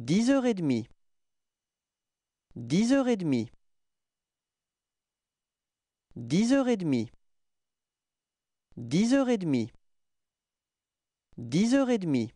Dix heures et demie. Dix heures et demie. Dix heures et demie. Dix heures et demie. Dix heures et demie.